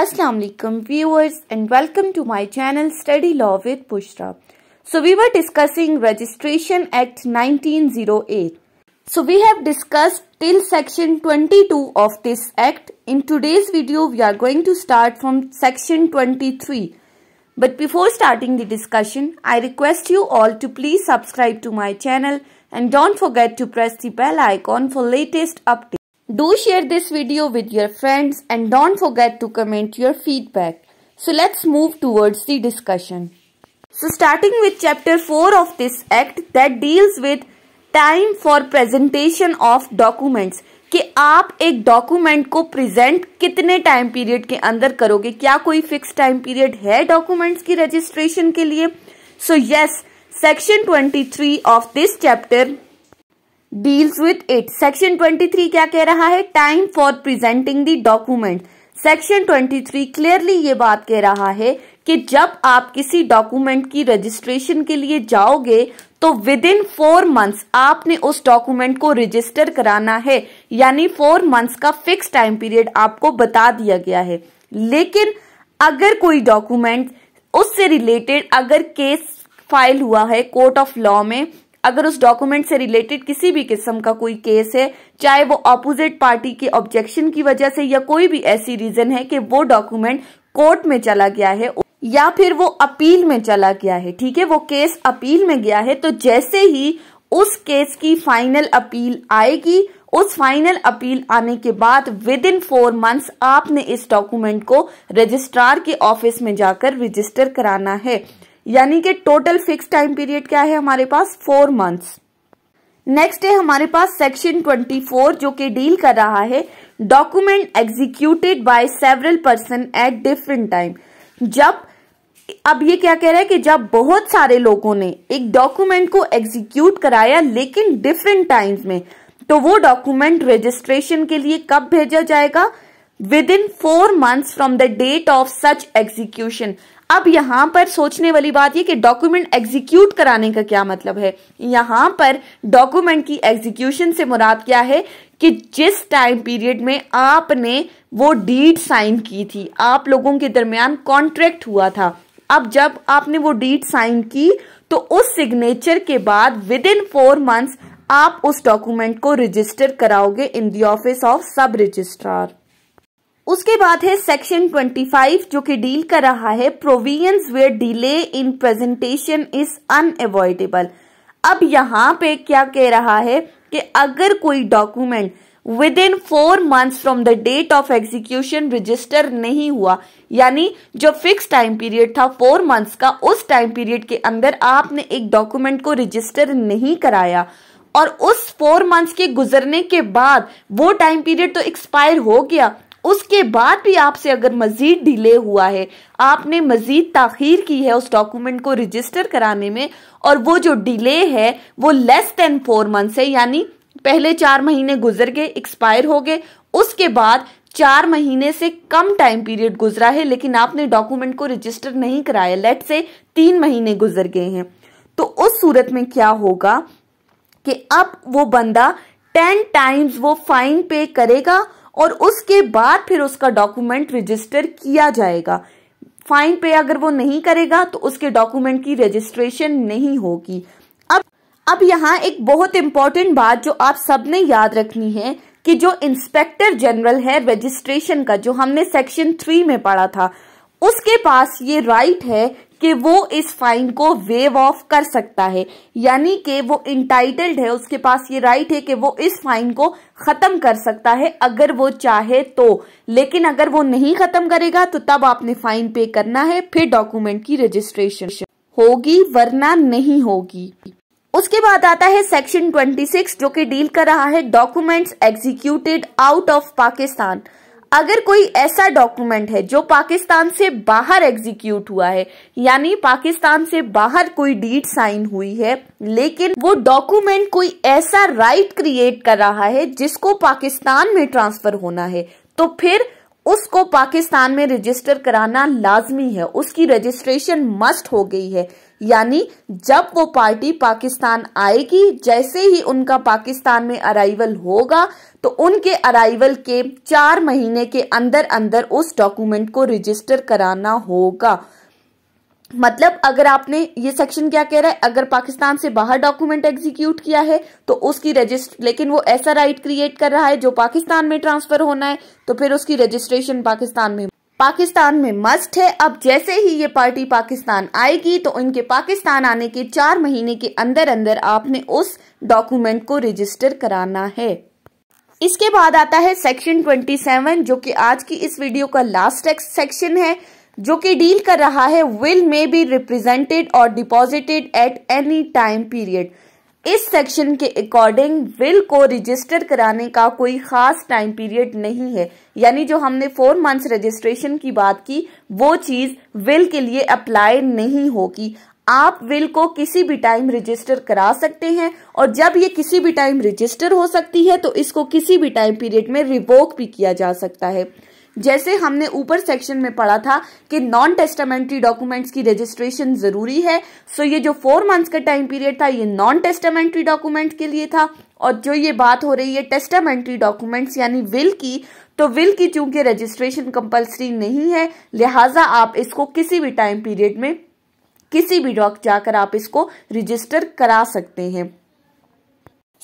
Assalamualaikum alaikum viewers and welcome to my channel Study Law with Pushra. So we were discussing Registration Act 1908. So we have discussed till section 22 of this act. In today's video we are going to start from section 23. But before starting the discussion, I request you all to please subscribe to my channel and don't forget to press the bell icon for latest updates. Do share this video with your friends and don't forget to comment your feedback. So let's move towards the discussion. So starting with chapter 4 of this act that deals with time for presentation of documents कि आप एक document को present कितने time period के अंदर करोगे क्या कोई फिक्स टाइम पीरियड है डॉक्यूमेंट्स की रजिस्ट्रेशन के लिए so yes section 23 of this chapter deals with it section 23 क्या कह रहा है time for presenting the document section 23 clearly ये बात कह रहा है कि जब आप किसी डॉक्यूमेंट की रजिस्ट्रेशन के लिए जाओगे तो विद इन फोर मंथ्स आपने उस डॉक्यूमेंट को रजिस्टर कराना है यानी फोर मंथ्स का फिक्स टाइम पीरियड आपको बता दिया गया है लेकिन अगर कोई डॉक्यूमेंट उससे रिलेटेड अगर केस फाइल हुआ है कोर्ट ऑफ लॉ में अगर उस डॉक्यूमेंट से रिलेटेड किसी भी किस्म का कोई केस है चाहे वो ऑपोजिट पार्टी के ऑब्जेक्शन की वजह से या कोई भी ऐसी रीजन है कि वो डॉक्यूमेंट कोर्ट में चला गया है या फिर वो अपील में चला गया है ठीक है वो केस अपील में गया है तो जैसे ही उस केस की फाइनल अपील आएगी उस फाइनल अपील आने के बाद विद इन फोर मंथ्स आपने इस डॉक्यूमेंट को रजिस्ट्रार के ऑफिस में जाकर रजिस्टर कराना है यानी कि टोटल फिक्स टाइम पीरियड क्या है हमारे पास फोर मंथ्स नेक्स्ट है हमारे पास सेक्शन 24 जो कि डील कर रहा है document executed by several person at different time जब अब ये क्या कह रहा है कि जब बहुत सारे लोगों ने एक डॉक्यूमेंट को एग्जीक्यूट कराया लेकिन डिफरेंट टाइम्स में तो वो डॉक्यूमेंट रजिस्ट्रेशन के लिए कब भेजा जाएगा within four months from the date of such execution अब यहाँ पर सोचने वाली बात यह कि डॉक्यूमेंट एग्जीक्यूट कराने का क्या मतलब है यहाँ पर डॉक्यूमेंट की एग्जीक्यूशन से मुराद क्या है कि जिस टाइम पीरियड में आपने वो डीड साइन की थी आप लोगों के दरमियान कॉन्ट्रैक्ट हुआ था अब जब आपने वो डीड साइन की तो उस सिग्नेचर के बाद विद इन फोर मंथ्स आप उस डॉक्यूमेंट को रजिस्टर कराओगे in the office of sub registrar उसके बाद है सेक्शन 25 जो कि डील कर रहा है provisions where delay in presentation is unavoidable अब यहाँ पे क्या कह रहा है कि अगर कोई document within four months from the date of execution register नहीं हुआ यानी जो फिक्स टाइम पीरियड था फोर मंथ्स का उस टाइम पीरियड के अंदर आपने एक डॉक्यूमेंट को रजिस्टर नहीं कराया और उस फोर मंथ्स के गुजरने के बाद वो टाइम पीरियड तो एक्सपायर हो गया उसके बाद भी आपसे अगर मज़ीद डिले हुआ है आपने मज़ीद ताखीर की है उस डॉक्यूमेंट को रजिस्टर कराने में और वो जो डिले है वो लेस देन फोर मंथ्स है यानी पहले चार महीने गुजर गए एक्सपायर हो गए उसके बाद चार महीने से कम टाइम पीरियड गुजरा है लेकिन आपने डॉक्यूमेंट को रजिस्टर नहीं कराया लेट से तीन महीने गुजर गए हैं तो उस सूरत में क्या होगा कि अब वो बंदा टेन टाइम्स वो फाइन पे करेगा और उसके बाद फिर उसका डॉक्यूमेंट रजिस्टर किया जाएगा फाइन पे अगर वो नहीं करेगा तो उसके डॉक्यूमेंट की रजिस्ट्रेशन नहीं होगी अब अब यहाँ एक बहुत इंपॉर्टेंट बात जो आप सबने याद रखनी है कि जो इंस्पेक्टर जनरल है रजिस्ट्रेशन का जो हमने सेक्शन थ्री में पढ़ा था उसके पास ये राइट है कि वो इस फाइन को वेव ऑफ कर सकता है यानी कि वो इंटाइटल्ड है उसके पास ये राइट है कि वो इस फाइन को खत्म कर सकता है अगर वो चाहे तो लेकिन अगर वो नहीं खत्म करेगा तो तब आपने फाइन पे करना है फिर डॉक्यूमेंट की रजिस्ट्रेशन होगी वरना नहीं होगी उसके बाद आता है सेक्शन 26 जो कि डील कर रहा है documents executed out of Pakistan अगर कोई ऐसा डॉक्यूमेंट है जो पाकिस्तान से बाहर एग्जीक्यूट हुआ है यानी पाकिस्तान से बाहर कोई डीड साइन हुई है लेकिन वो डॉक्यूमेंट कोई ऐसा राइट क्रिएट कर रहा है जिसको पाकिस्तान में ट्रांसफर होना है तो फिर उसको पाकिस्तान में रजिस्टर कराना लाजमी है उसकी रजिस्ट्रेशन मस्ट हो गई है यानी जब वो पार्टी पाकिस्तान आएगी जैसे ही उनका पाकिस्तान में अराइवल होगा तो उनके अराइवल के चार महीने के अंदर अंदर उस डॉक्यूमेंट को रजिस्टर कराना होगा मतलब अगर आपने ये सेक्शन क्या कह रहा है अगर पाकिस्तान से बाहर डॉक्यूमेंट एग्जीक्यूट किया है तो उसकी रजिस्टर लेकिन वो ऐसा राइट क्रिएट कर रहा है जो पाकिस्तान में ट्रांसफर होना है तो फिर उसकी रजिस्ट्रेशन पाकिस्तान में पाकिस्तान में मस्ट है अब जैसे ही ये पार्टी पाकिस्तान आएगी तो इनके पाकिस्तान आने के चार महीने के अंदर अंदर आपने उस डॉक्यूमेंट को रजिस्टर कराना है इसके बाद आता है सेक्शन 27 जो कि आज की इस वीडियो का लास्ट सेक्शन है जो कि डील कर रहा है will may be represented or deposited at any time period इस सेक्शन के अकॉर्डिंग विल को रजिस्टर कराने का कोई खास टाइम पीरियड नहीं है यानी जो हमने फोर मंथ्स रजिस्ट्रेशन की बात की वो चीज विल के लिए अप्लाई नहीं होगी आप विल को किसी भी टाइम रजिस्टर करा सकते हैं और जब ये किसी भी टाइम रजिस्टर हो सकती है तो इसको किसी भी टाइम पीरियड में रिवोक भी किया जा सकता है जैसे हमने ऊपर सेक्शन में पढ़ा था कि नॉन टेस्टामेंट्री डॉक्यूमेंट्स की रजिस्ट्रेशन जरूरी है सो ये जो फोर मंथ्स का टाइम पीरियड था ये नॉन टेस्टामेंट्री डॉक्यूमेंट के लिए था और जो ये बात हो रही है टेस्टामेंट्री डॉक्यूमेंट्स यानी विल की तो विल की चूंकि रजिस्ट्रेशन कंपलसरी नहीं है लिहाजा आप इसको किसी भी टाइम पीरियड में किसी भी डॉक जाकर आप इसको रजिस्टर करा सकते हैं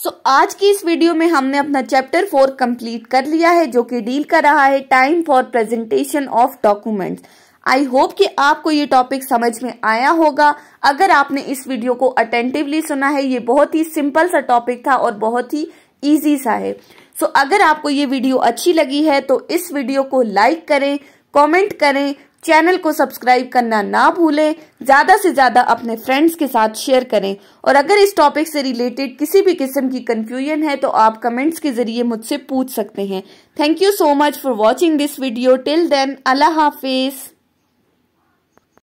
सो so, आज की इस वीडियो में हमने अपना चैप्टर फोर कंप्लीट कर लिया है जो कि डील कर रहा है time for presentation of documents I hope कि आपको ये टॉपिक समझ में आया होगा अगर आपने इस वीडियो को अटेंटिवली सुना है ये बहुत ही सिंपल सा टॉपिक था और बहुत ही ईजी सा है सो so, अगर आपको ये वीडियो अच्छी लगी है तो इस वीडियो को लाइक करें कॉमेंट करें चैनल को सब्सक्राइब करना ना भूलें ज़्यादा से ज़्यादा अपने फ्रेंड्स के साथ शेयर करें और अगर इस टॉपिक से रिलेटेड किसी भी किस्म की कंफ्यूजन है तो आप कमेंट्स के ज़रिए मुझसे पूछ सकते हैं thank you so much for watching this video till then Allah हाफिज़